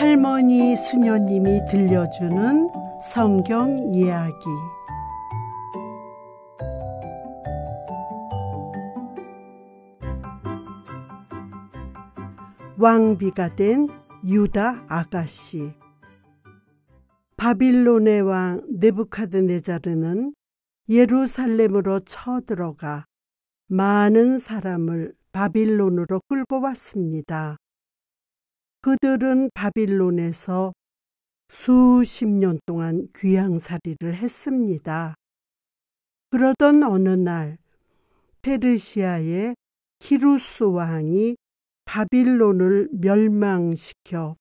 할머니 수녀님이 들려주는 성경 이야기 왕비가 된 유다 아가씨 바빌론의 왕 네부카드네자르는 예루살렘으로 쳐들어가 많은 사람을 바빌론으로 끌고 왔습니다. 그들은 바빌론에서 수십 년 동안 귀향살이를 했습니다. 그러던 어느 날 페르시아의 키루스 왕이 바빌론을 멸망시켜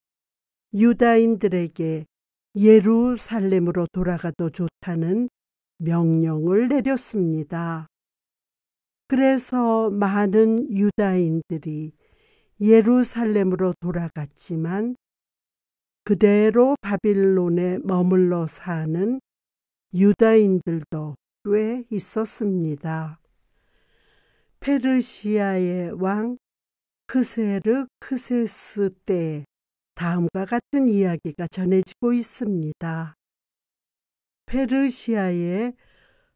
유다인들에게 예루살렘으로 돌아가도 좋다는 명령을 내렸습니다. 그래서 많은 유다인들이 예루살렘으로 돌아갔지만 그대로 바빌론에 머물러 사는 유다인들도 꽤 있었습니다. 페르시아의 왕 크세르 크세스 때 다음과 같은 이야기가 전해지고 있습니다. 페르시아의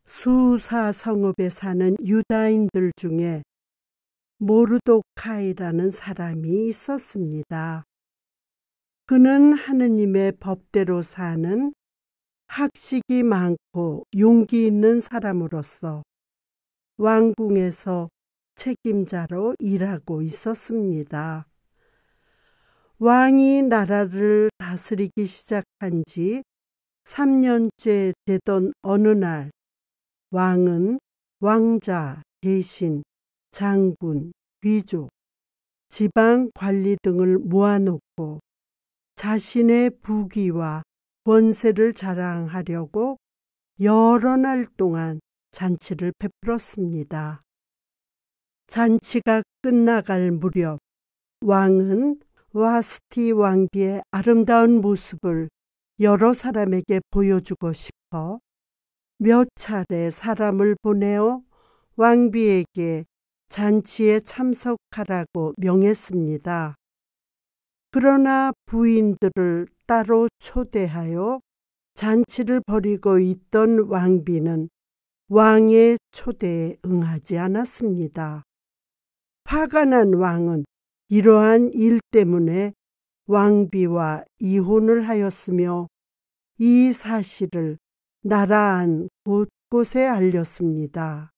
수사 성읍에 사는 유다인들 중에 모르도카이라는 사람이 있었습니다. 그는 하느님의 법대로 사는 학식이 많고 용기 있는 사람으로서 왕궁에서 책임자로 일하고 있었습니다. 왕이 나라를 다스리기 시작한 지 3년째 되던 어느 날 왕은 왕자 대신 장군, 귀족, 지방 관리 등을 모아놓고 자신의 부귀와 권세를 자랑하려고 여러 날 동안 잔치를 베풀었습니다. 잔치가 끝나갈 무렵 왕은 와스티 왕비의 아름다운 모습을 여러 사람에게 보여주고 싶어 몇 차례 사람을 보내어 왕비에게 잔치에 참석하라고 명했습니다. 그러나 부인들을 따로 초대하여 잔치를 벌이고 있던 왕비는 왕의 초대에 응하지 않았습니다. 화가 난 왕은 이러한 일 때문에 왕비와 이혼을 하였으며 이 사실을 나라 안 곳곳에 알렸습니다.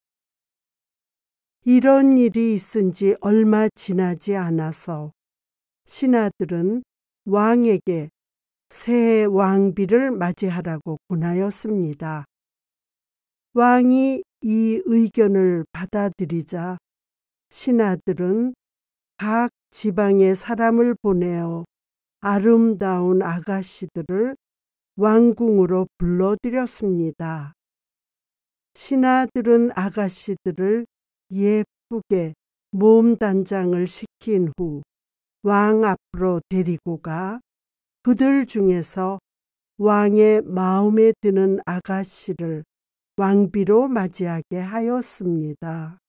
이런 일이 있은 지 얼마 지나지 않아서 신하들은 왕에게 새 왕비를 맞이하라고 권하였습니다. 왕이 이 의견을 받아들이자 신하들은 각 지방에 사람을 보내어 아름다운 아가씨들을 왕궁으로 불러들였습니다. 신하들은 아가씨들을 예쁘게 몸 단장을 시킨 후 왕 앞으로 데리고 가 그들 중에서 왕의 마음에 드는 아가씨를 왕비로 맞이하게 하였습니다.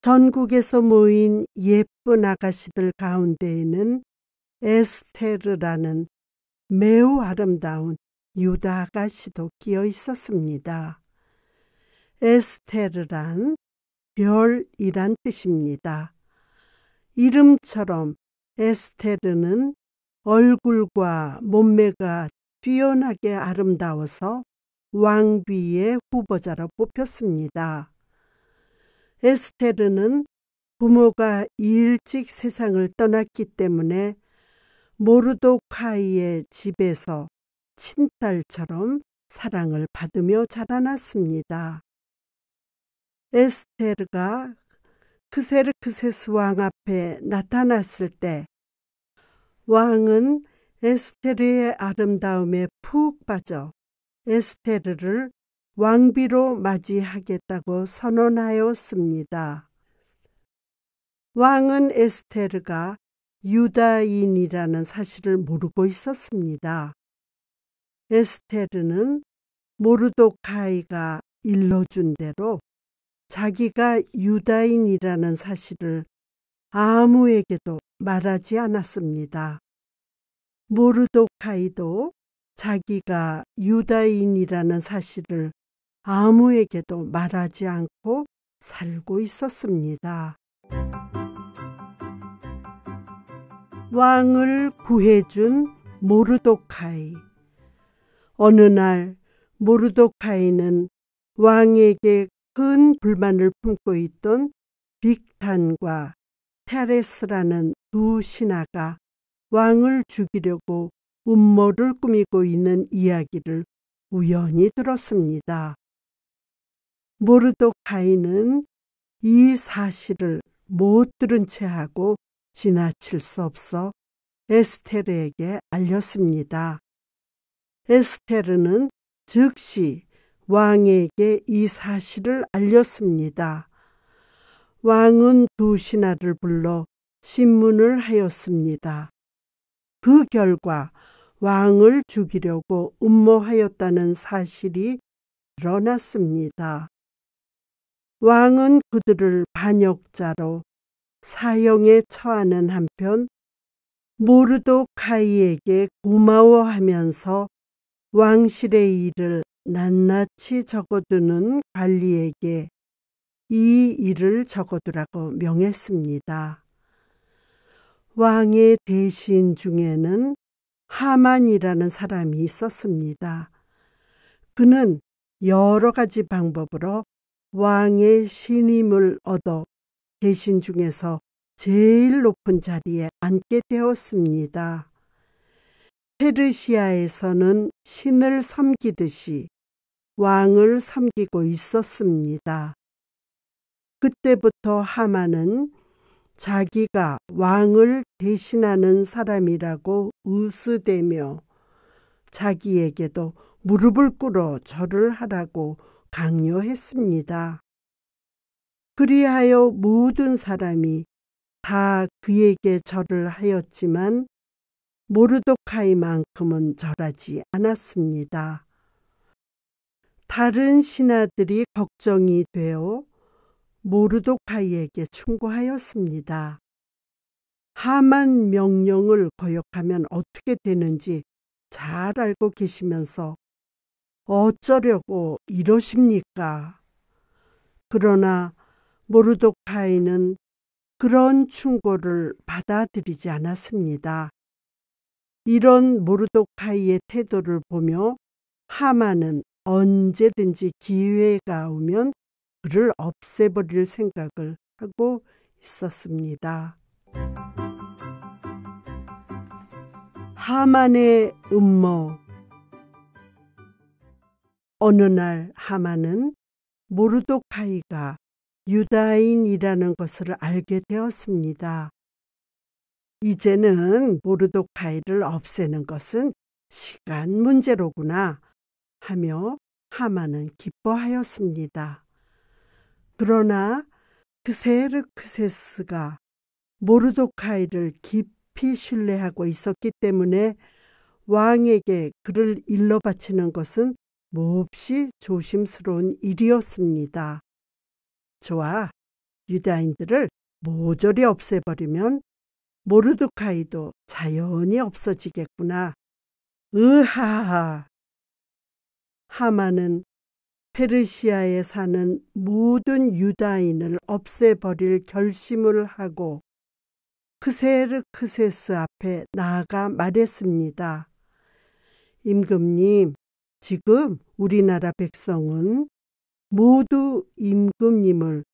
전국에서 모인 예쁜 아가씨들 가운데에는 에스테르라는 매우 아름다운 유다 아가씨도 끼어 있었습니다. 에스테르란 별이란 뜻입니다. 이름처럼 에스테르는 얼굴과 몸매가 뛰어나게 아름다워서 왕비의 후보자로 뽑혔습니다. 에스테르는 부모가 일찍 세상을 떠났기 때문에 모르도카이의 집에서 친딸처럼 사랑을 받으며 자라났습니다. 에스테르가 크세르크세스 왕 앞에 나타났을 때 왕은 에스테르의 아름다움에 푹 빠져 에스테르를 왕비로 맞이하겠다고 선언하였습니다. 왕은 에스테르가 유다인이라는 사실을 모르고 있었습니다. 에스테르는 모르도카이가 일러준 대로 자기가 유다인이라는 사실을 아무에게도 말하지 않았습니다. 모르도카이도 자기가 유다인이라는 사실을 아무에게도 말하지 않고 살고 있었습니다. 왕을 구해준 모르도카이. 어느 날 모르도카이는 왕에게 큰 불만을 품고 있던 빅탄과 테레스라는 두 신하가 왕을 죽이려고 음모를 꾸미고 있는 이야기를 우연히 들었습니다. 모르도카이는 이 사실을 못 들은 채 하고 지나칠 수 없어 에스테르에게 알렸습니다. 에스테르는 즉시 왕에게 이 사실을 알렸습니다. 왕은 두 신하를 불러 신문을 하였습니다. 그 결과 왕을 죽이려고 음모하였다는 사실이 드러났습니다. 왕은 그들을 반역자로 사형에 처하는 한편 모르도카이에게 고마워하면서 왕실의 일을 낱낱이 적어두는 관리에게 이 일을 적어두라고 명했습니다. 왕의 대신 중에는 하만이라는 사람이 있었습니다. 그는 여러 가지 방법으로 왕의 신임을 얻어 대신 중에서 제일 높은 자리에 앉게 되었습니다. 페르시아에서는 신을 섬기듯이 왕을 섬기고 있었습니다. 그때부터 하만은 자기가 왕을 대신하는 사람이라고 우스대며 자기에게도 무릎을 꿇어 절을 하라고 강요했습니다. 그리하여 모든 사람이 다 그에게 절을 하였지만 모르도카이만큼은 절하지 않았습니다. 다른 신하들이 걱정이 되어 모르도카이에게 충고하였습니다. 하만 명령을 거역하면 어떻게 되는지 잘 알고 계시면서 어쩌려고 이러십니까? 그러나 모르도카이는 그런 충고를 받아들이지 않았습니다. 이런 모르도카이의 태도를 보며 하만은 언제든지 기회가 오면 그를 없애버릴 생각을 하고 있었습니다. 하만의 음모 어느 날 하만은 모르도카이가 유다인이라는 것을 알게 되었습니다. 이제는 모르도카이를 없애는 것은 시간 문제로구나. 하며 하마는 기뻐하였습니다. 그러나 그세르크세스가 모르도카이를 깊이 신뢰하고 있었기 때문에 왕에게 그를 일러 바치는 것은 몹시 조심스러운 일이었습니다. 좋아, 유다인들을 모조리 없애버리면 모르드카이도 자연히 없어지겠구나. 으하하, 하마는 페르시아에 사는 모든 유다인을 없애버릴 결심을 하고 크세르크세스 앞에 나아가 말했습니다. 임금님, 지금 우리나라 백성은 모두 임금님을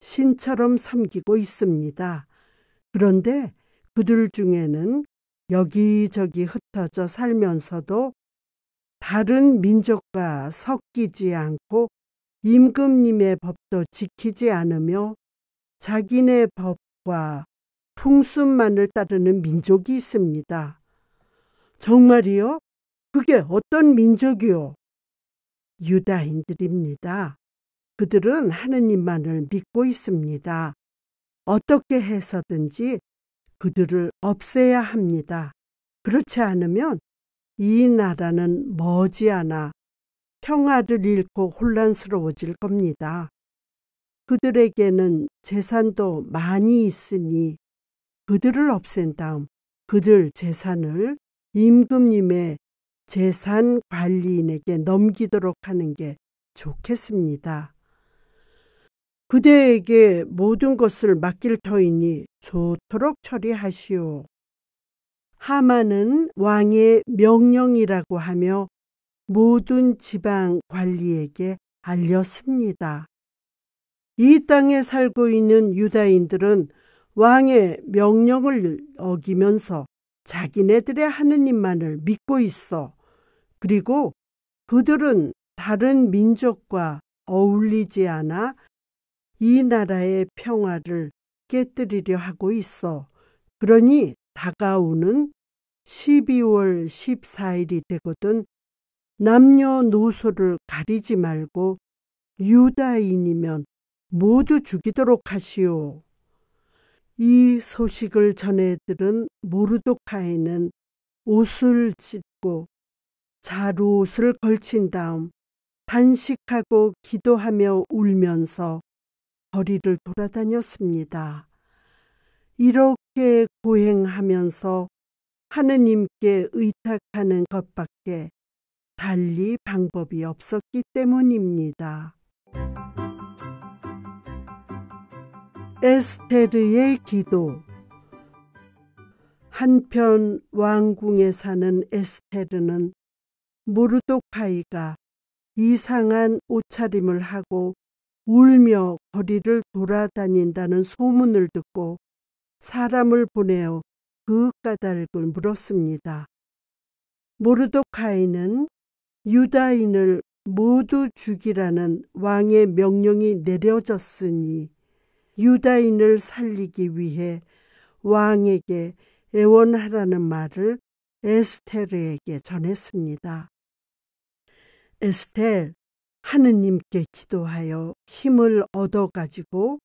신처럼 삼기고 있습니다. 그런데 그들 중에는 여기저기 흩어져 살면서도 다른 민족과 섞이지 않고 임금님의 법도 지키지 않으며 자기네 법과 풍습만을 따르는 민족이 있습니다. 정말이요? 그게 어떤 민족이요? 유다인들입니다. 그들은 하느님만을 믿고 있습니다. 어떻게 해서든지 그들을 없애야 합니다. 그렇지 않으면 이 나라는 머지않아 평화를 잃고 혼란스러워질 겁니다. 그들에게는 재산도 많이 있으니 그들을 없앤 다음 그들 재산을 임금님의 재산 관리인에게 넘기도록 하는 게 좋겠습니다. 그대에게 모든 것을 맡길 터이니 좋도록 처리하시오. 하만은 왕의 명령이라고 하며 모든 지방 관리에게 알렸습니다. 이 땅에 살고 있는 유다인들은 왕의 명령을 어기면서 자기네들의 하느님만을 믿고 있어. 그리고 그들은 다른 민족과 어울리지 않아 이 나라의 평화를 깨뜨리려 하고 있어. 그러니 다가오는 12월 14일이 되거든 남녀노소를 가리지 말고 유다인이면 모두 죽이도록 하시오. 이 소식을 전해 들은 모르도카이는 옷을 찢고 자루옷을 걸친 다음 단식하고 기도하며 울면서 거리를 돌아다녔습니다. 이렇 그렇 고행하면서 하느님께 의탁하는 것밖에 달리 방법이 없었기 때문입니다. 에스테르의 기도 한편 왕궁에 사는 에스테르는 모르도카이가 이상한 옷차림을 하고 울며 거리를 돌아다닌다는 소문을 듣고 사람을 보내어 그 까닭을 물었습니다. 모르도카이는 유다인을 모두 죽이라는 왕의 명령이 내려졌으니 유다인을 살리기 위해 왕에게 애원하라는 말을 에스테르에게 전했습니다. 에스텔, 하느님께 기도하여 힘을 얻어가지고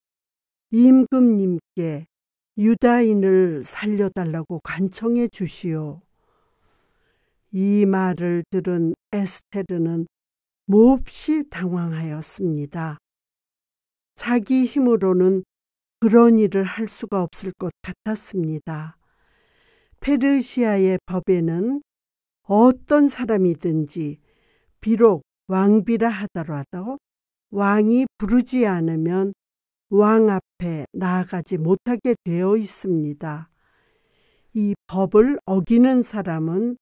임금님께 유다인을 살려달라고 간청해 주시오. 이 말을 들은 에스테르는 몹시 당황하였습니다. 자기 힘으로는 그런 일을 할 수가 없을 것 같았습니다. 페르시아의 법에는 어떤 사람이든지 비록 왕비라 하더라도 왕이 부르지 않으면 왕 앞에 나아가지 못하게 되어 있습니다. 이 법을 어기는 사람은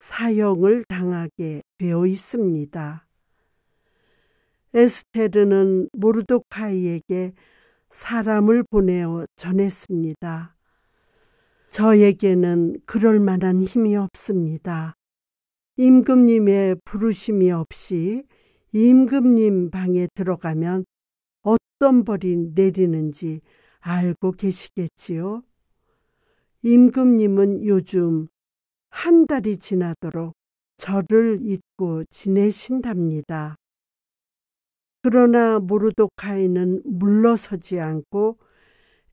사형을 당하게 되어 있습니다. 에스테르는 모르도카이에게 사람을 보내어 전했습니다. 저에게는 그럴 만한 힘이 없습니다. 임금님의 부르심이 없이 임금님 방에 들어가면 어떤 벌이 내리는지 알고 계시겠지요? 임금님은 요즘 한 달이 지나도록 절을 잊고 지내신답니다. 그러나 모르도카이는 물러서지 않고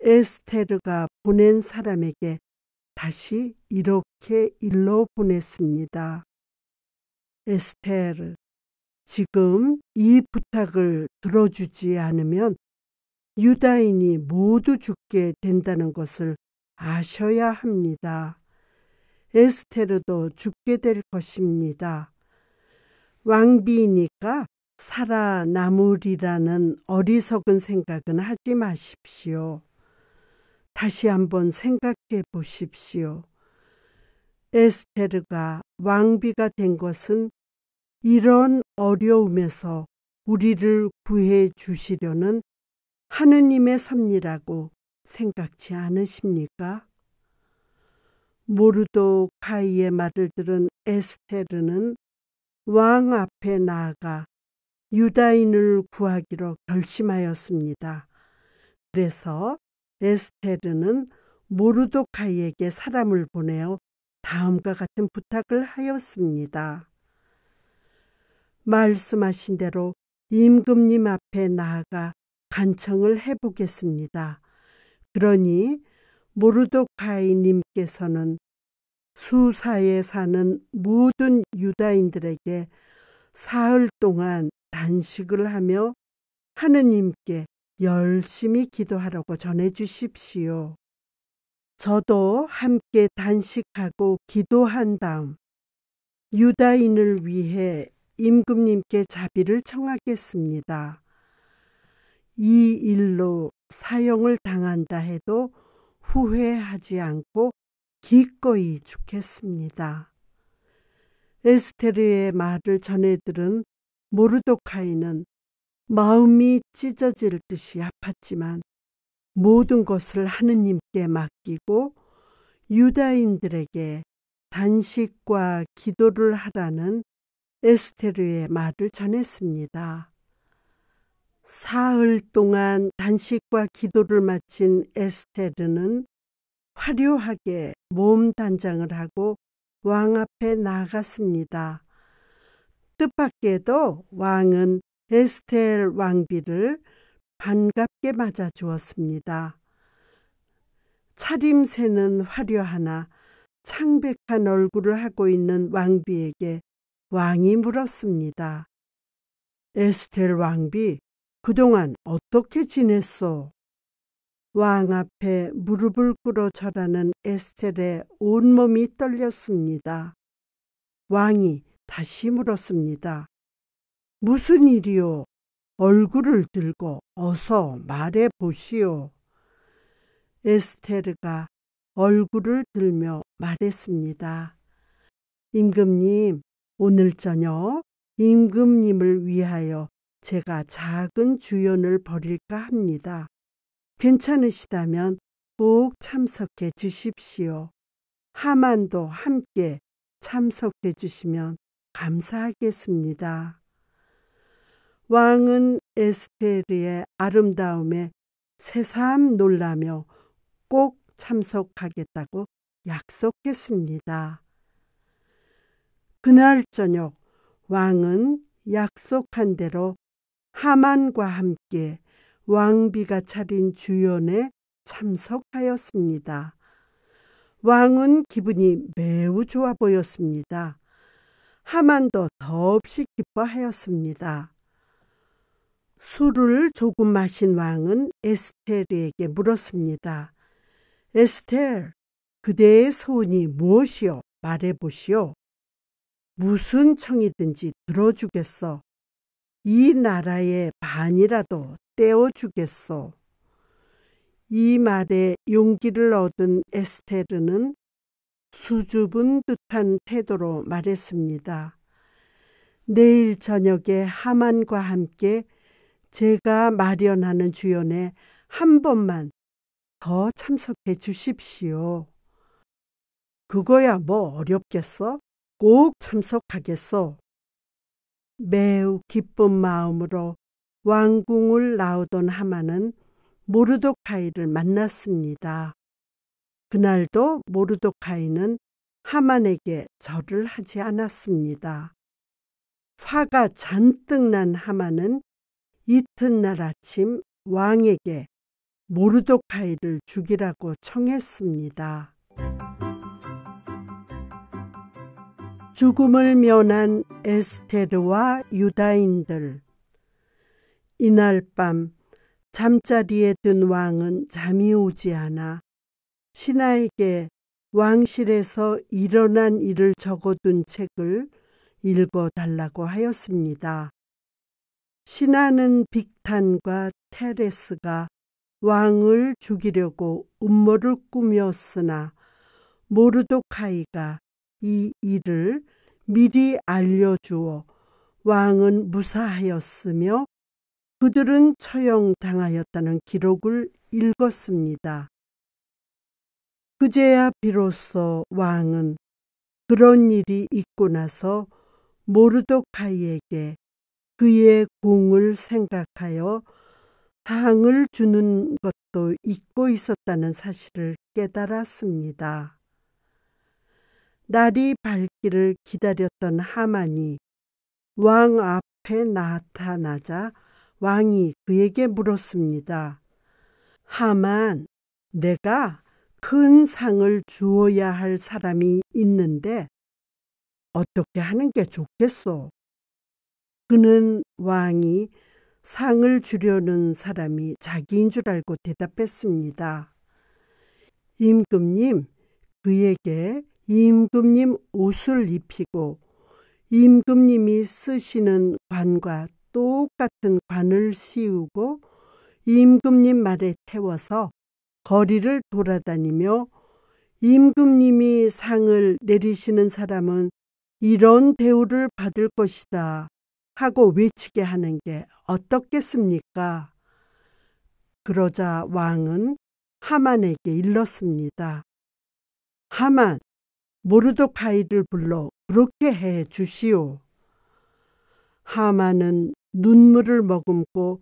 에스테르가 보낸 사람에게 다시 이렇게 일러 보냈습니다. 에스테르, 지금 이 부탁을 들어주지 않으면 유다인이 모두 죽게 된다는 것을 아셔야 합니다. 에스테르도 죽게 될 것입니다. 왕비이니까 살아남으리라는 어리석은 생각은 하지 마십시오. 다시 한번 생각해 보십시오. 에스테르가 왕비가 된 것은 이런 어려움에서 우리를 구해 주시려는 하느님의 섭리라고 생각지 않으십니까? 모르도 카이의 말을 들은 에스테르는 왕 앞에 나아가 유다인을 구하기로 결심하였습니다. 그래서 에스테르는 모르도카이에게 사람을 보내어 다음과 같은 부탁을 하였습니다. 말씀하신 대로 임금님 앞에 나아가 간청을 해보겠습니다. 그러니 모르도가이님께서는 수사에 사는 모든 유다인들에게 사흘 동안 단식을 하며 하느님께 열심히 기도하라고 전해 주십시오. 저도 함께 단식하고 기도한 다음 유다인을 위해 임금님께 자비를 청하겠습니다. 이 일로 사형을 당한다 해도 후회하지 않고 기꺼이 죽겠습니다. 에스테르의 말을 전해 들은 모르도카이는 마음이 찢어질 듯이 아팠지만 모든 것을 하느님께 맡기고 유다인들에게 단식과 기도를 하라는 에스테르의 말을 전했습니다. 사흘 동안 단식과 기도를 마친 에스테르는 화려하게 몸 단장을 하고 왕 앞에 나갔습니다. 뜻밖에도 왕은 에스테르 왕비를 반갑게 맞아 주었습니다. 차림새는 화려하나 창백한 얼굴을 하고 있는 왕비에게 왕이 물었습니다. 에스텔 왕비, 그동안 어떻게 지냈소? 왕 앞에 무릎을 꿇어 절하는 에스텔의 온몸이 떨렸습니다. 왕이 다시 물었습니다. 무슨 일이요? 얼굴을 들고 어서 말해 보시오. 에스테르가 얼굴을 들며 말했습니다. 임금님, 오늘 저녁 임금님을 위하여 제가 작은 주연을 벌일까 합니다. 괜찮으시다면 꼭 참석해 주십시오. 하만도 함께 참석해 주시면 감사하겠습니다. 왕은 에스테르의 아름다움에 새삼 놀라며 꼭 참석하겠다고 약속했습니다. 그날 저녁 왕은 약속한 대로 하만과 함께 왕비가 차린 주연에 참석하였습니다. 왕은 기분이 매우 좋아 보였습니다. 하만도 더없이 기뻐하였습니다. 술을 조금 마신 왕은 에스텔에게 물었습니다. 에스텔, 그대의 소원이 무엇이요? 말해보시오. 무슨 청이든지 들어주겠어. 이 나라의 반이라도 떼어주겠소. 이 말에 용기를 얻은 에스테르는 수줍은 듯한 태도로 말했습니다. 내일 저녁에 하만과 함께 제가 마련하는 주연에 한 번만 더 참석해 주십시오. 그거야 뭐 어렵겠어? 꼭 참석하겠소. 매우 기쁜 마음으로 왕궁을 나오던 하마는 모르도카이를 만났습니다. 그날도 모르도카이는 하만에게 절을 하지 않았습니다. 화가 잔뜩 난 하만은 이튿날 아침 왕에게 모르도카이를 죽이라고 청했습니다. 죽음을 면한 에스테르와 유다인들. 이날 밤 잠자리에 든 왕은 잠이 오지 않아 신하에게 왕실에서 일어난 일을 적어둔 책을 읽어달라고 하였습니다. 신하는 빅탄과 테레스가 왕을 죽이려고 음모를 꾸몄으나 모르도카이가 이 일을 미리 알려주어 왕은 무사하였으며 그들은 처형당하였다는 기록을 읽었습니다. 그제야 비로소 왕은 그런 일이 있고 나서 모르도카이에게 그의 공을 생각하여 상을 주는 것도 잊고 있었다는 사실을 깨달았습니다. 날이 밝기를 기다렸던 하만이 왕 앞에 나타나자 왕이 그에게 물었습니다. 하만, 내가 큰 상을 주어야 할 사람이 있는데 어떻게 하는 게 좋겠소? 그는 왕이 상을 주려는 사람이 자기인 줄 알고 대답했습니다. 임금님, 그에게 임금님 옷을 입히고 임금님이 쓰시는 관과 똑같은 관을 씌우고 임금님 말에 태워서 거리를 돌아다니며 임금님이 상을 내리시는 사람은 이런 대우를 받을 것이다 하고 외치게 하는 게 어떻겠습니까? 그러자 왕은 하만에게 일렀습니다. 하만, 모르도카이를 불러 그렇게 해 주시오. 하마는 눈물을 머금고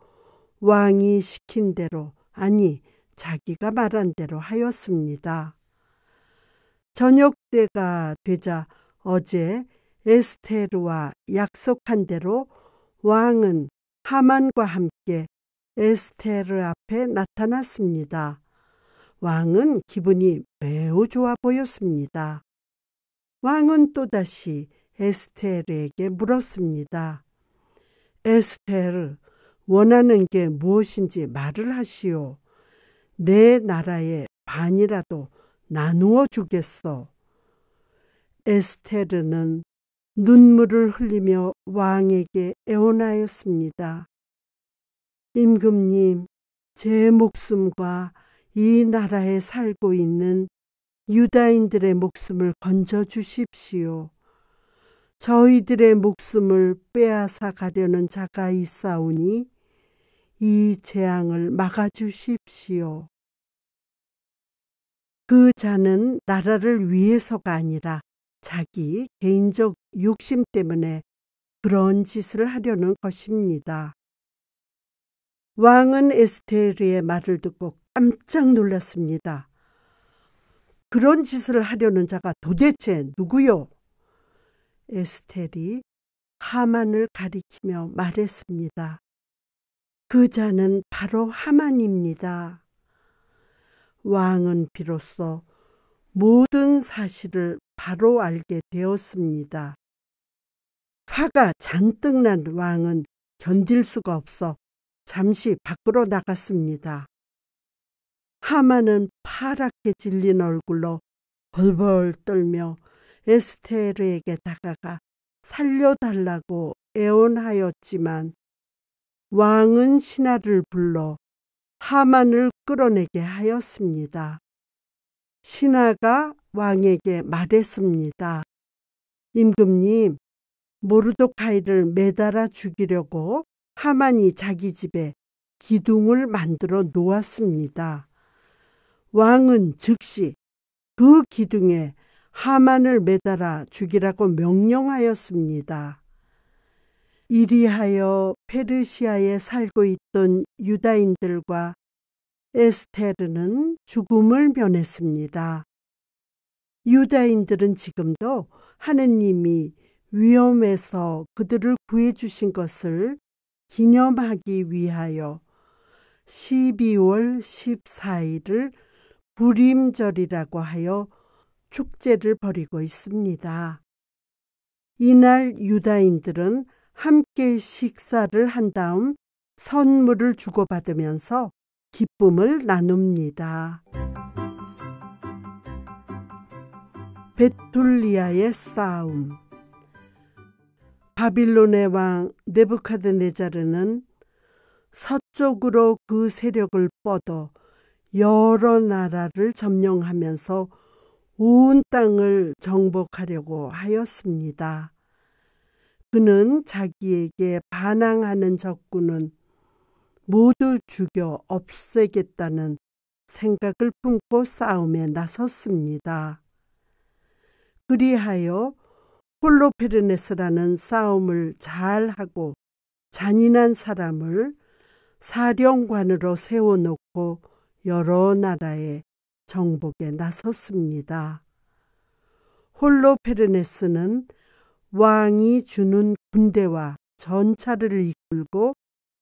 왕이 시킨 대로 아니 자기가 말한 대로 하였습니다. 저녁 때가 되자 어제 에스테르와 약속한 대로 왕은 하만과 함께 에스테르 앞에 나타났습니다. 왕은 기분이 매우 좋아 보였습니다. 왕은 또다시 에스테르에게 물었습니다. 에스테 원하는 게 무엇인지 말을 하시오. 내 나라의 반이라도 나누어 주겠소. 에스테르는 눈물을 흘리며 왕에게 애원하였습니다. 임금님, 제 목숨과 이 나라에 살고 있는 유다인들의 목숨을 건져 주십시오. 저희들의 목숨을 빼앗아 가려는 자가 있사오니 이 재앙을 막아 주십시오. 그 자는 나라를 위해서가 아니라 자기 개인적 욕심 때문에 그런 짓을 하려는 것입니다. 왕은 에스테르의 말을 듣고 깜짝 놀랐습니다. 그런 짓을 하려는 자가 도대체 누구요? 에스텔이 하만을 가리키며 말했습니다. 그 자는 바로 하만입니다. 왕은 비로소 모든 사실을 바로 알게 되었습니다. 화가 잔뜩 난 왕은 견딜 수가 없어 잠시 밖으로 나갔습니다. 하마는 파랗게 질린 얼굴로 벌벌 떨며 에스테르에게 다가가 살려달라고 애원하였지만 왕은 신하를 불러 하만을 끌어내게 하였습니다. 신하가 왕에게 말했습니다. 임금님, 모르도카이를 매달아 죽이려고 하만이 자기 집에 기둥을 만들어 놓았습니다. 왕은 즉시 그 기둥에 하만을 매달아 죽이라고 명령하였습니다. 이리하여 페르시아에 살고 있던 유다인들과 에스테르는 죽음을 면했습니다. 유다인들은 지금도 하느님이 위험에서 그들을 구해 주신 것을 기념하기 위하여 12월 14일을 부림절이라고 하여 축제를 벌이고 있습니다. 이날 유다인들은 함께 식사를 한 다음 선물을 주고받으면서 기쁨을 나눕니다. 베툴리아의 싸움 바빌론의 왕 네부카드네자르는 서쪽으로 그 세력을 뻗어 여러 나라를 점령하면서 온 땅을 정복하려고 하였습니다. 그는 자기에게 반항하는 적군은 모두 죽여 없애겠다는 생각을 품고 싸움에 나섰습니다. 그리하여 폴로페르네스라는 싸움을 잘하고 잔인한 사람을 사령관으로 세워놓고 여러 나라의 정복에 나섰습니다. 홀로 페르네스는 왕이 주는 군대와 전차를 이끌고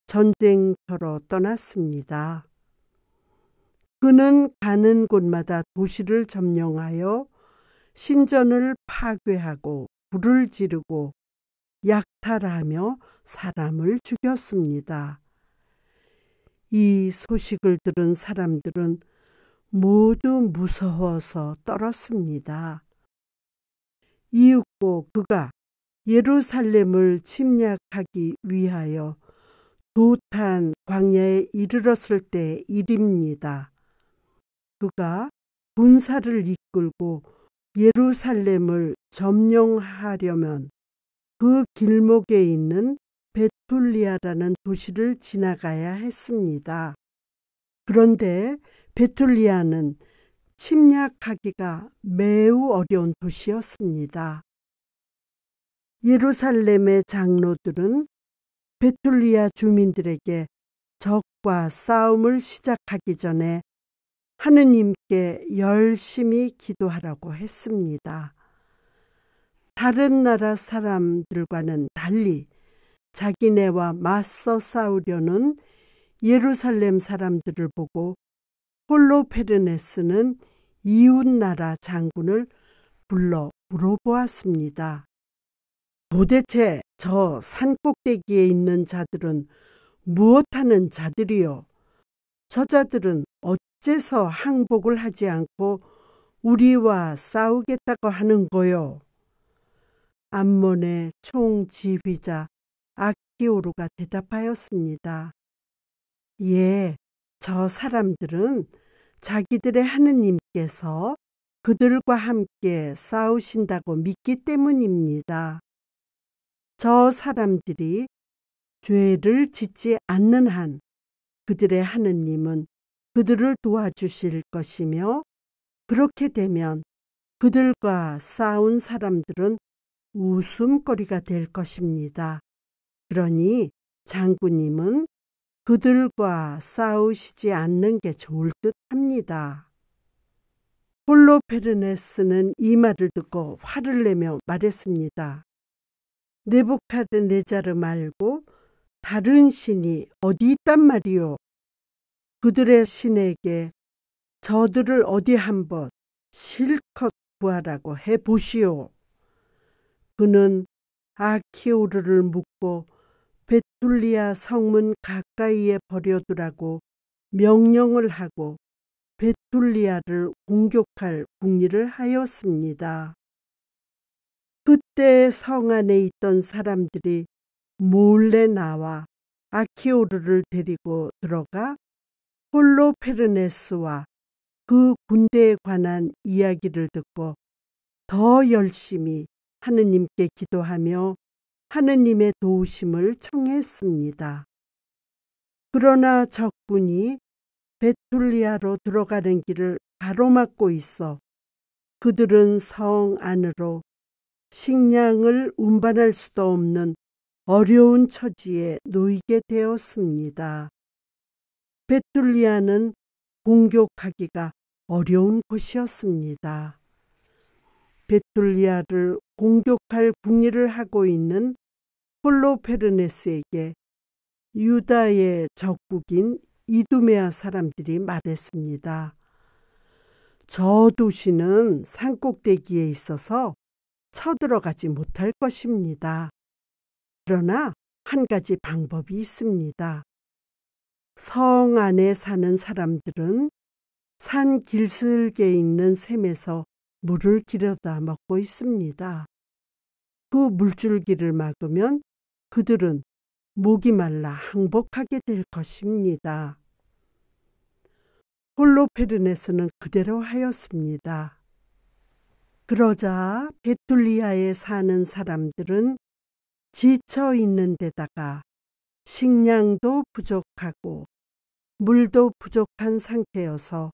전쟁터로 떠났습니다. 그는 가는 곳마다 도시를 점령하여 신전을 파괴하고 불을 지르고 약탈하며 사람을 죽였습니다. 이 소식을 들은 사람들은 모두 무서워서 떨었습니다. 이윽고 그가 예루살렘을 침략하기 위하여 도탄 광야에 이르렀을 때 일입니다. 그가 군사를 이끌고 예루살렘을 점령하려면 그 길목에 있는 베툴리아라는 도시를 지나가야 했습니다. 그런데 베툴리아는 침략하기가 매우 어려운 도시였습니다. 예루살렘의 장로들은 베툴리아 주민들에게 적과 싸움을 시작하기 전에 하느님께 열심히 기도하라고 했습니다. 다른 나라 사람들과는 달리 자기네와 맞서 싸우려는 예루살렘 사람들을 보고 홀로페르네스는 이웃나라 장군을 불러 물어보았습니다. 도대체 저 산꼭대기에 있는 자들은 무엇하는 자들이요? 저 자들은 어째서 항복을 하지 않고 우리와 싸우겠다고 하는 거요? 암몬의 총지휘자 아키오루가 대답하였습니다. 예, 저 사람들은 자기들의 하느님께서 그들과 함께 싸우신다고 믿기 때문입니다. 저 사람들이 죄를 짓지 않는 한 그들의 하느님은 그들을 도와주실 것이며 그렇게 되면 그들과 싸운 사람들은 웃음거리가 될 것입니다. 그러니 장군님은 그들과 싸우시지 않는 게 좋을 듯 합니다. 홀로페르네스는 이 말을 듣고 화를 내며 말했습니다. 네부카드네자르 말고 다른 신이 어디 있단 말이오? 그들의 신에게 저들을 어디 한번 실컷 구하라고 해보시오. 그는 아키오르를 묻고 베툴리아 성문 가까이에 버려두라고 명령을 하고 베툴리아를 공격할 궁리를 하였습니다. 그때 성 안에 있던 사람들이 몰래 나와 아키오르를 데리고 들어가 홀로 페르네스와 그 군대에 관한 이야기를 듣고 더 열심히 하느님께 기도하며 하느님의 도우심을 청했습니다. 그러나 적군이 베툴리아로 들어가는 길을 가로막고 있어 그들은 성 안으로 식량을 운반할 수도 없는 어려운 처지에 놓이게 되었습니다. 베툴리아는 공격하기가 어려운 곳이었습니다. 베툴리아를 공격할 궁리를 하고 있는 폴로페르네스에게 유다의 적국인 이두메아 사람들이 말했습니다. 저 도시는 산꼭대기에 있어서 쳐들어가지 못할 것입니다. 그러나 한 가지 방법이 있습니다. 성 안에 사는 사람들은 산 길슬게 있는 샘에서 물을 길어다 먹고 있습니다. 그 물줄기를 막으면 그들은 목이 말라 항복하게 될 것입니다. 홀로페르네스는 그대로 하였습니다. 그러자 베툴리아에 사는 사람들은 지쳐 있는 데다가 식량도 부족하고 물도 부족한 상태여서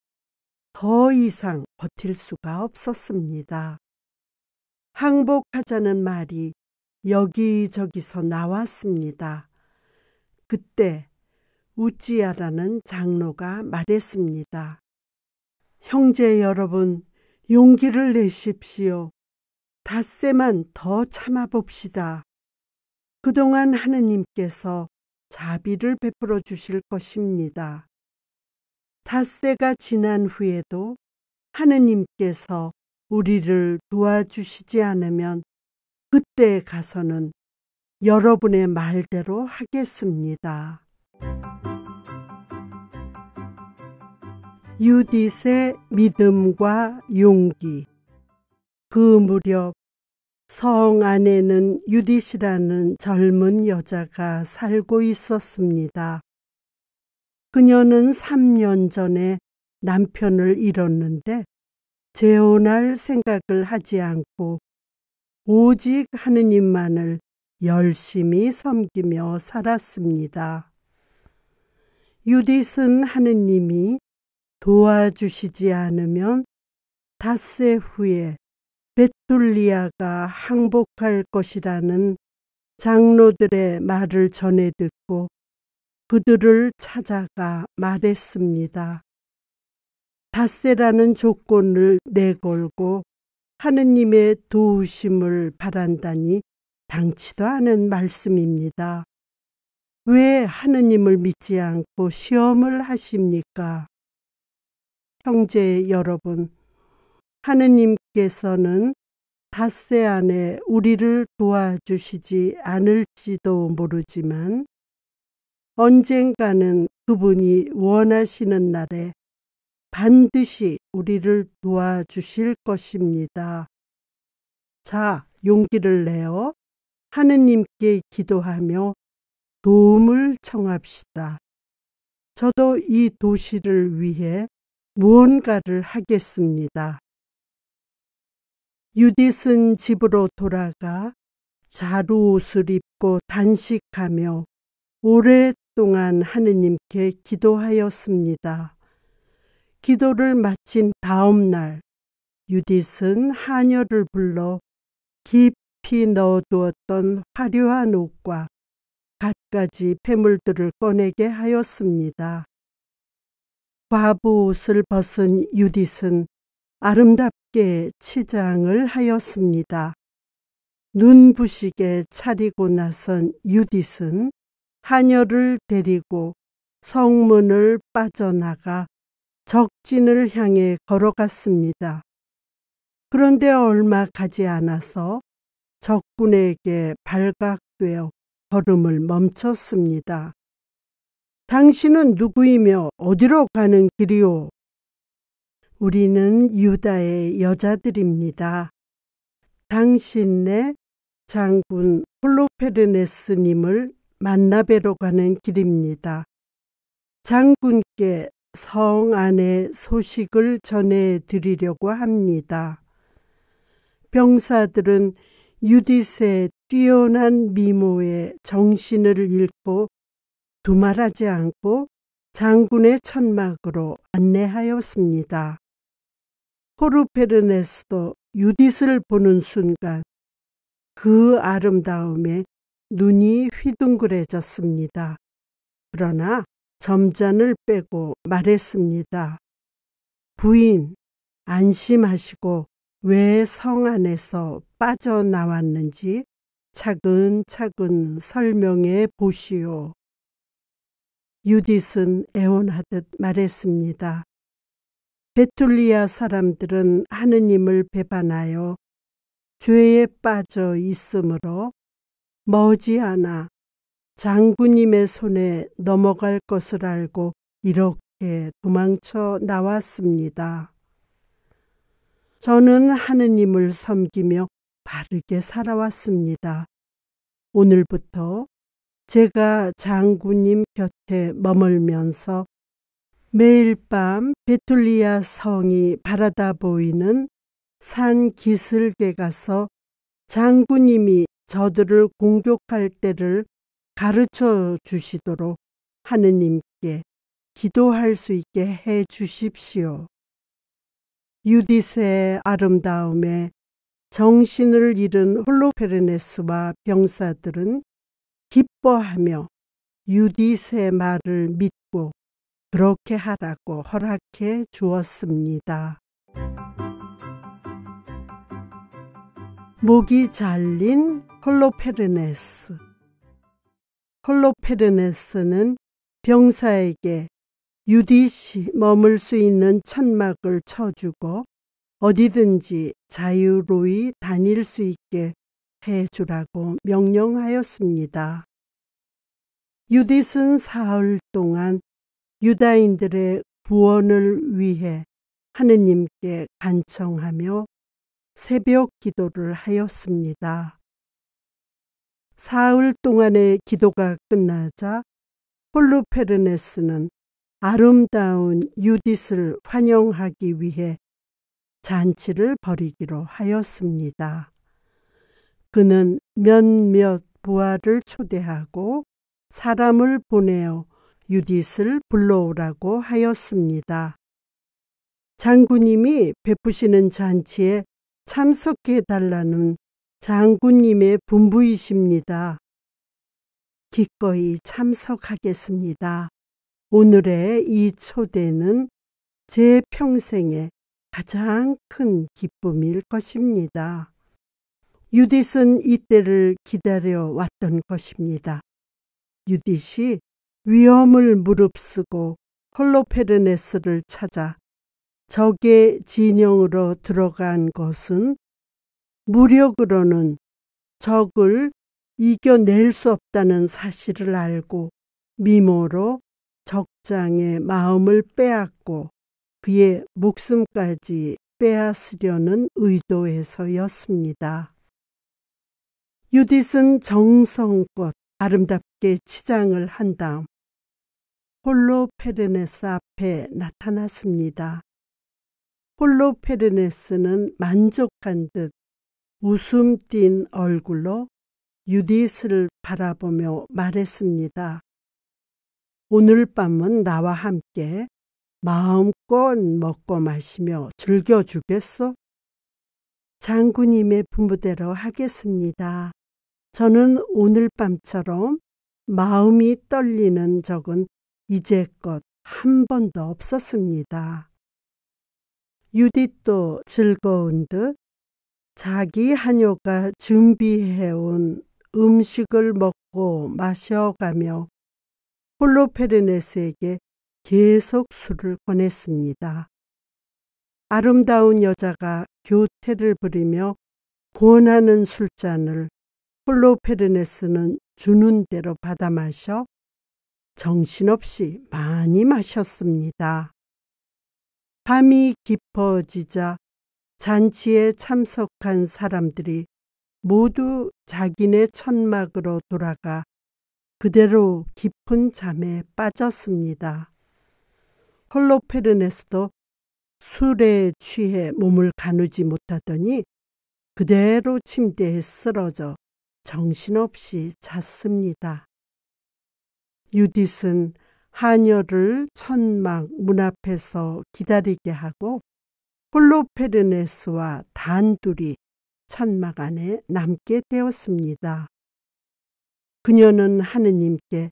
더 이상 버틸 수가 없었습니다. 항복하자는 말이 여기저기서 나왔습니다. 그때 우찌야라는 장로가 말했습니다. 형제 여러분, 용기를 내십시오. 닷새만 더 참아봅시다. 그동안 하느님께서 자비를 베풀어 주실 것입니다. 닷새가 지난 후에도 하느님께서 우리를 도와주시지 않으면 그때 가서는 여러분의 말대로 하겠습니다. 유딧의 믿음과 용기. 그 무렵 성 안에는 유딧이라는 젊은 여자가 살고 있었습니다. 그녀는 3년 전에 남편을 잃었는데 재혼할 생각을 하지 않고 오직 하느님만을 열심히 섬기며 살았습니다. 유딧은 하느님이 도와주시지 않으면 닷새 후에 베툴리아가 항복할 것이라는 장로들의 말을 전해 듣고 그들을 찾아가 말했습니다. 닷새라는 조건을 내걸고 하느님의 도우심을 바란다니 당치도 않은 말씀입니다. 왜 하느님을 믿지 않고 시험을 하십니까? 형제 여러분, 하느님께서는 닷새 안에 우리를 도와주시지 않을지도 모르지만 언젠가는 그분이 원하시는 날에 반드시 우리를 도와주실 것입니다. 자, 용기를 내어 하느님께 기도하며 도움을 청합시다. 저도 이 도시를 위해 무언가를 하겠습니다. 유디슨 집으로 돌아가 자루 옷을 입고 단식하며 오랫동안 하느님께 기도하였습니다. 기도를 마친 다음 날 유딧은 하녀를 불러 깊이 넣어두었던 화려한 옷과 갖가지 폐물들을 꺼내게 하였습니다. 과부 옷을 벗은 유딧은 아름답게 치장을 하였습니다. 눈부시게 차리고 나선 유딧은 하녀를 데리고 성문을 빠져나가 적진을 향해 걸어갔습니다. 그런데 얼마 가지 않아서 적군에게 발각되어 걸음을 멈췄습니다. 당신은 누구이며 어디로 가는 길이오? 우리는 유다의 여자들입니다. 당신네 장군 폴로페르네스님을 만나뵈러 가는 길입니다. 장군께 성안의 소식을 전해 드리려고 합니다. 병사들은 유디스의 뛰어난 미모에 정신을 잃고 두말하지 않고 장군의 천막으로 안내하였습니다. 호르페르네스도 유디스를 보는 순간 그 아름다움에 눈이 휘둥그레졌습니다. 그러나 점잔을 빼고 말했습니다. 부인, 안심하시고 왜 성 안에서 빠져나왔는지 차근차근 설명해 보시오. 유딧은 애원하듯 말했습니다. 베툴리아 사람들은 하느님을 배반하여 죄에 빠져 있으므로 머지않아 장군님의 손에 넘어갈 것을 알고 이렇게 도망쳐 나왔습니다. 저는 하느님을 섬기며 바르게 살아왔습니다. 오늘부터 제가 장군님 곁에 머물면서 매일 밤 베툴리아 성이 바라다 보이는 산 기슭에 가서 장군님이 저들을 공격할 때를 가르쳐 주시도록 하느님께 기도할 수 있게 해 주십시오. 유디스의 아름다움에 정신을 잃은 홀로페르네스와 병사들은 기뻐하며 유디스의 말을 믿고 그렇게 하라고 허락해 주었습니다. 목이 잘린 홀로페르네스 홀로페르네스는 병사에게 유디시 머물 수 있는 천막을 쳐주고 어디든지 자유로이 다닐 수 있게 해주라고 명령하였습니다. 유딧은 사흘 동안 유다인들의 구원을 위해 하느님께 간청하며 새벽 기도를 하였습니다. 사흘 동안의 기도가 끝나자 폴루페르네스는 아름다운 유딧을 환영하기 위해 잔치를 벌이기로 하였습니다. 그는 몇몇 부하를 초대하고 사람을 보내어 유딧을 불러오라고 하였습니다. 장군님이 베푸시는 잔치에 참석해 달라는 장군님의 분부이십니다. 기꺼이 참석하겠습니다. 오늘의 이 초대는 제평생에 가장 큰 기쁨일 것입니다. 유딧은 이때를 기다려 왔던 것입니다. 유딧이 위험을 무릅쓰고 홀로페르네스를 찾아 적의 진영으로 들어간 것은 무력으로는 적을 이겨낼 수 없다는 사실을 알고 미모로 적장의 마음을 빼앗고 그의 목숨까지 빼앗으려는 의도에서였습니다. 유딧은 정성껏 아름답게 치장을 한 다음 홀로 페르네스 앞에 나타났습니다. 홀로 페르네스는 만족한 듯 웃음 띤 얼굴로 유디스를 바라보며 말했습니다. 오늘 밤은 나와 함께 마음껏 먹고 마시며 즐겨주겠소? 장군님의 분부대로 하겠습니다. 저는 오늘 밤처럼 마음이 떨리는 적은 이제껏 한 번도 없었습니다. 유디도 즐거운 듯 자기 하녀가 준비해온 음식을 먹고 마셔가며 홀로페르네스에게 계속 술을 권했습니다. 아름다운 여자가 교태를 부리며 권하는 술잔을 홀로페르네스는 주는 대로 받아 마셔 정신없이 많이 마셨습니다. 밤이 깊어지자 잔치에 참석한 사람들이 모두 자기네 천막으로 돌아가 그대로 깊은 잠에 빠졌습니다. 홀로페르네스도 술에 취해 몸을 가누지 못하더니 그대로 침대에 쓰러져 정신없이 잤습니다. 유디슨 하녀를 천막 문 앞에서 기다리게 하고 폴로페르네스와 단둘이 천막 안에 남게 되었습니다. 그녀는 하느님께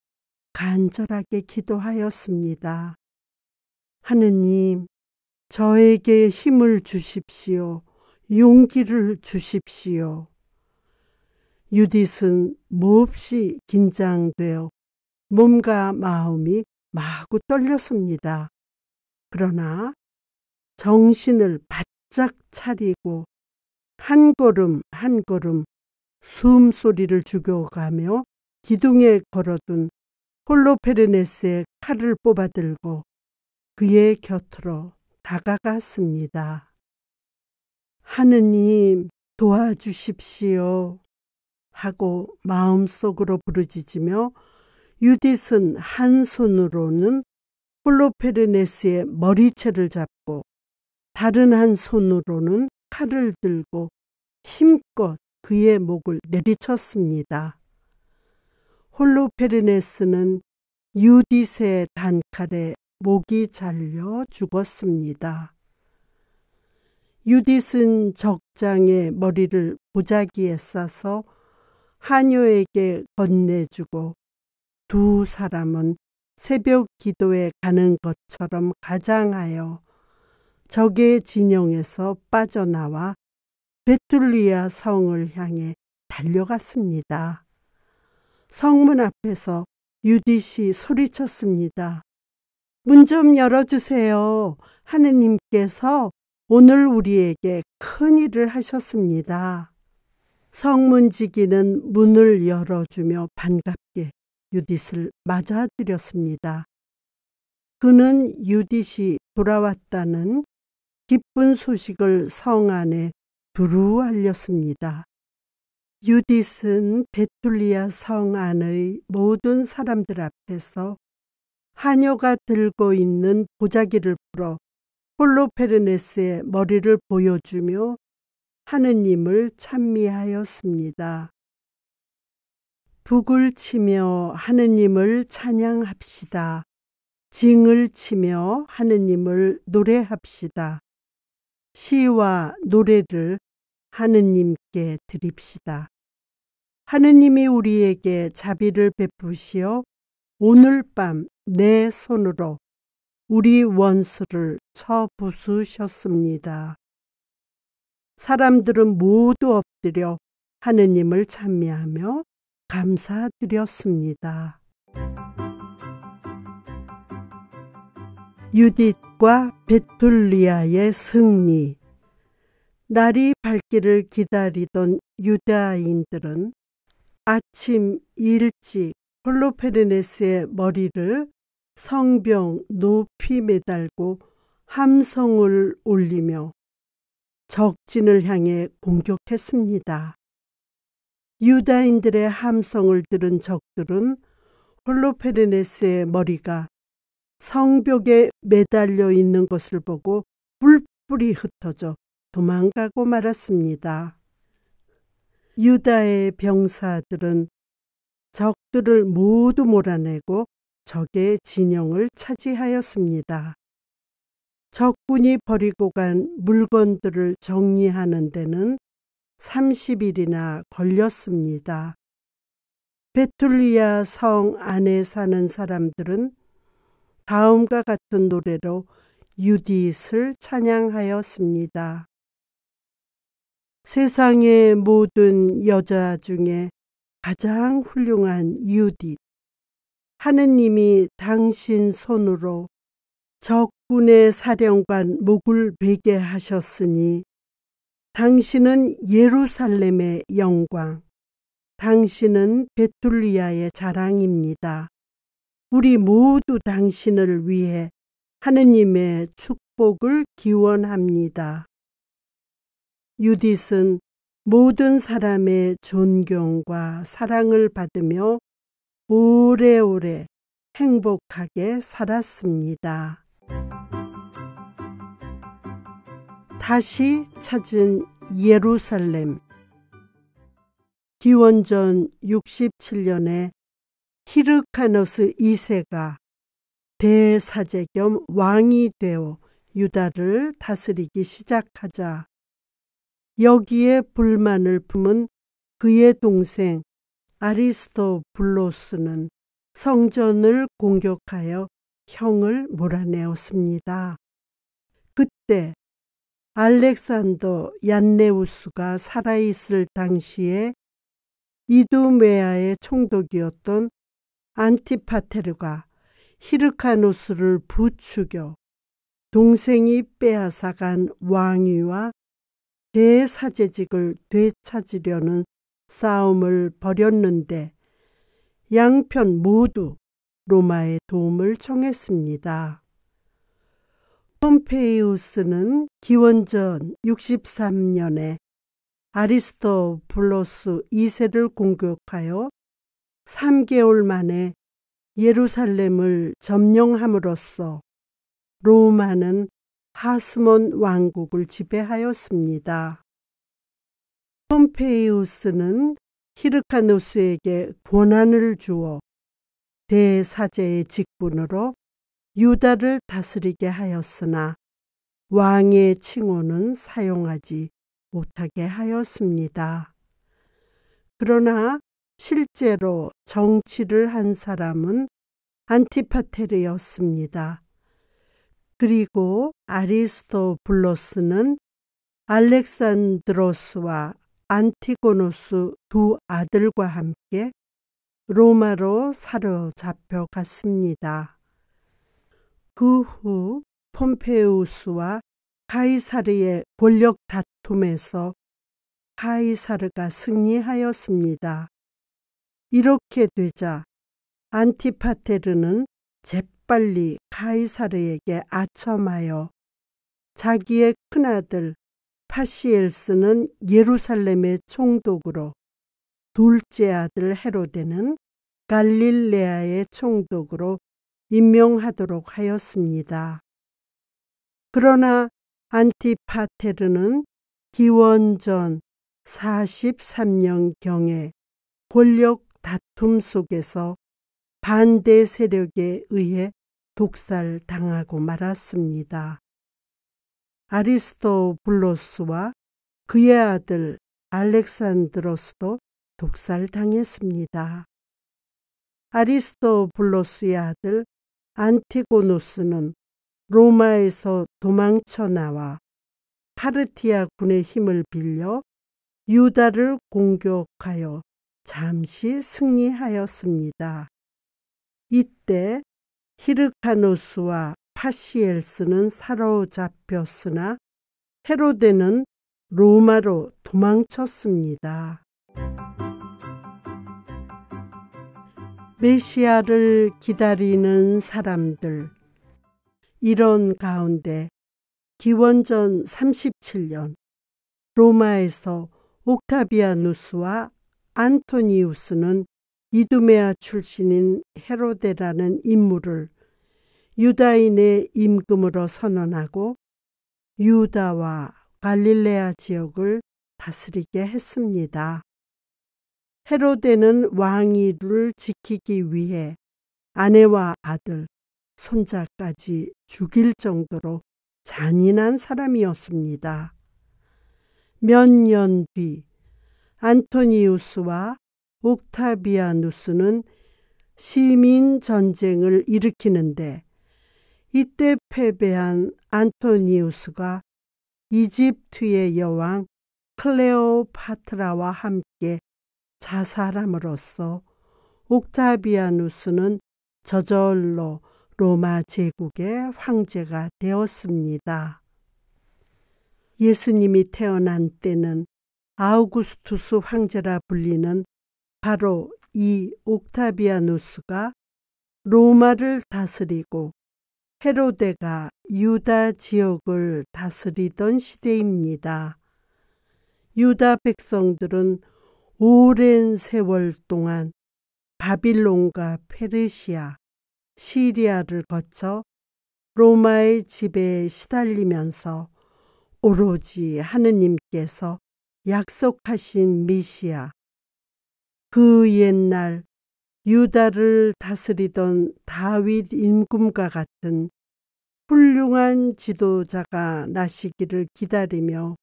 간절하게 기도하였습니다. 하느님, 저에게 힘을 주십시오. 용기를 주십시오. 유딧은 몹시 긴장되어 몸과 마음이 마구 떨렸습니다. 그러나 정신을 바짝 차리고 한 걸음 한 걸음 숨소리를 죽여가며 기둥에 걸어둔 홀로페르네스의 칼을 뽑아들고 그의 곁으로 다가갔습니다. 하느님 도와주십시오 하고 마음속으로 부르짖으며 유딧은 한 손으로는 홀로페르네스의 머리채를 잡고 다른 한 손으로는 칼을 들고 힘껏 그의 목을 내리쳤습니다. 홀로페르네스는 유디세 단칼에 목이 잘려 죽었습니다. 유디슨 적장의 머리를 보자기에 싸서 하녀에게 건네주고 두 사람은 새벽 기도에 가는 것처럼 가장하여 적의 진영에서 빠져나와 베툴리아 성을 향해 달려갔습니다. 성문 앞에서 유디시 소리쳤습니다. 문 좀 열어주세요. 하느님께서 오늘 우리에게 큰 일을 하셨습니다. 성문지기는 문을 열어주며 반갑게 유딧을 맞아들였습니다. 그는 유딧이 돌아왔다는 기쁜 소식을 성 안에 두루 알렸습니다. 유디스 베툴리아 성 안의 모든 사람들 앞에서 하녀가 들고 있는 보자기를 풀어 홀로페르네스의 머리를 보여주며 하느님을 찬미하였습니다. 북을 치며 하느님을 찬양합시다. 징을 치며 하느님을 노래합시다. 시와 노래를 하느님께 드립시다. 하느님이 우리에게 자비를 베푸시어 오늘 밤 내 손으로 우리 원수를 쳐 부수셨습니다. 사람들은 모두 엎드려 하느님을 찬미하며 감사드렸습니다. 유딧과 베툴리아의 승리. 날이 밝기를 기다리던 유대인들은 아침 일찍 홀로페르네스의 머리를 성병 높이 매달고 함성을 올리며 적진을 향해 공격했습니다. 유다인들의 함성을 들은 적들은 홀로페르네스의 머리가 성벽에 매달려 있는 것을 보고 물불이 흩어져 도망가고 말았습니다. 유다의 병사들은 적들을 모두 몰아내고 적의 진영을 차지하였습니다. 적군이 버리고 간 물건들을 정리하는 데는 30일이나 걸렸습니다. 베툴리아 성 안에 사는 사람들은 다음과 같은 노래로 유디스를 찬양하였습니다. 세상의 모든 여자 중에 가장 훌륭한 유디. 하느님이 당신 손으로 적군의 사령관 목을 베게 하셨으니 당신은 예루살렘의 영광, 당신은 베툴리아의 자랑입니다. 우리 모두 당신을 위해 하느님의 축복을 기원합니다. 유딧은 모든 사람의 존경과 사랑을 받으며 오래오래 행복하게 살았습니다. 다시 찾은 예루살렘 기원전 67년에 히르카노스 2세가 대사제 겸 왕이 되어 유다를 다스리기 시작하자 여기에 불만을 품은 그의 동생 아리스토블로스는 성전을 공격하여 형을 몰아내었습니다. 그때 알렉산더 얀네우스가 살아있을 당시에 이두메아의 총독이었던 안티파테르가 히르카누스를 부추겨 동생이 빼앗아간 왕위와 대사제직을 되찾으려는 싸움을 벌였는데 양편 모두 로마의 도움을 청했습니다. 폼페이우스는 기원전 63년에 아리스토블로스 2세를 공격하여 3개월 만에 예루살렘을 점령함으로써 로마는 하스몬 왕국을 지배하였습니다. 폼페이우스는 히르카누스에게 권한을 주어 대사제의 직분으로 유다를 다스리게 하였으나 왕의 칭호는 사용하지 못하게 하였습니다. 그러나 실제로 정치를 한 사람은 안티파테르였습니다. 그리고 아리스토블로스는 알렉산드로스와 안티고노스 두 아들과 함께 로마로 사로잡혀 갔습니다. 그 후 폼페우스와 카이사르의 권력 다툼에서 카이사르가 승리하였습니다. 이렇게 되자 안티파테르는 재빨리 가이사르에게 아첨하여 자기의 큰아들 파시엘스는 예루살렘의 총독으로 둘째 아들 헤로데는 갈릴레아의 총독으로 임명하도록 하였습니다. 그러나 안티파테르는 기원전 43년경에 권력 다툼 속에서 반대 세력에 의해 독살당하고 말았습니다. 아리스토블로스와 그의 아들 알렉산드로스도 독살당했습니다. 아리스토블로스의 아들 안티고노스는 로마에서 도망쳐 나와 파르티아 군의 힘을 빌려 유다를 공격하여 잠시 승리하였습니다. 이때 히르카노스와 파시엘스는 사로잡혔으나 헤로데는 로마로 도망쳤습니다. 메시아를 기다리는 사람들. 이런 가운데 기원전 37년 로마에서 옥타비아누스와 안토니우스는 이두메아 출신인 헤로데라는 인물을 유다인의 임금으로 선언하고 유다와 갈릴레아 지역을 다스리게 했습니다. 헤로데는 왕위를 지키기 위해 아내와 아들, 손자까지 죽일 정도로 잔인한 사람이었습니다. 몇년뒤 안토니우스와 옥타비아누스는 시민 전쟁을 일으키는데 이때 패배한 안토니우스가 이집트의 여왕 클레오파트라와 함께 자살함으로써 옥타비아누스는 저절로 로마 제국의 황제가 되었습니다. 예수님이 태어난 때는 아우구스투스 황제라 불리는 바로 이 옥타비아누스가 로마를 다스리고 헤로데가 유다 지역을 다스리던 시대입니다. 유다 백성들은 오랜 세월 동안 바빌론과 페르시아, 시리아를 거쳐 로마의 지배에 시달리면서 오로지 하느님께서 약속하신 미시아. 그 옛날 유다를 다스리던 다윗 임금과 같은 훌륭한 지도자가 나시기를 기다리며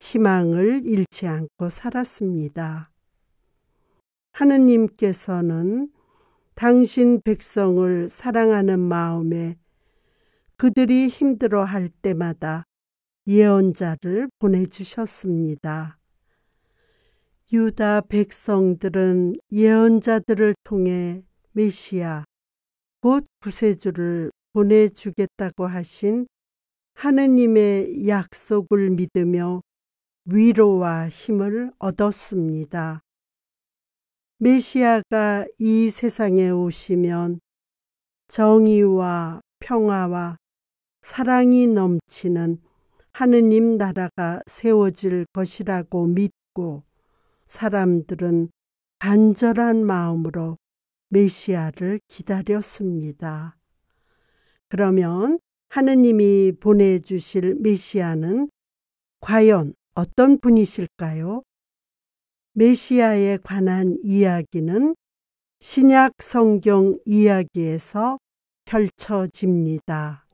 희망을 잃지 않고 살았습니다. 하느님께서는 당신 백성을 사랑하는 마음에 그들이 힘들어 할 때마다 예언자를 보내주셨습니다. 유다 백성들은 예언자들을 통해 메시아, 곧 구세주를 보내주겠다고 하신 하느님의 약속을 믿으며 위로와 힘을 얻었습니다. 메시아가 이 세상에 오시면 정의와 평화와 사랑이 넘치는 하느님 나라가 세워질 것이라고 믿고 사람들은 간절한 마음으로 메시아를 기다렸습니다. 그러면 하느님이 보내주실 메시아는 과연 어떤 분이실까요? 메시아에 관한 이야기는 신약 성경 이야기에서 펼쳐집니다.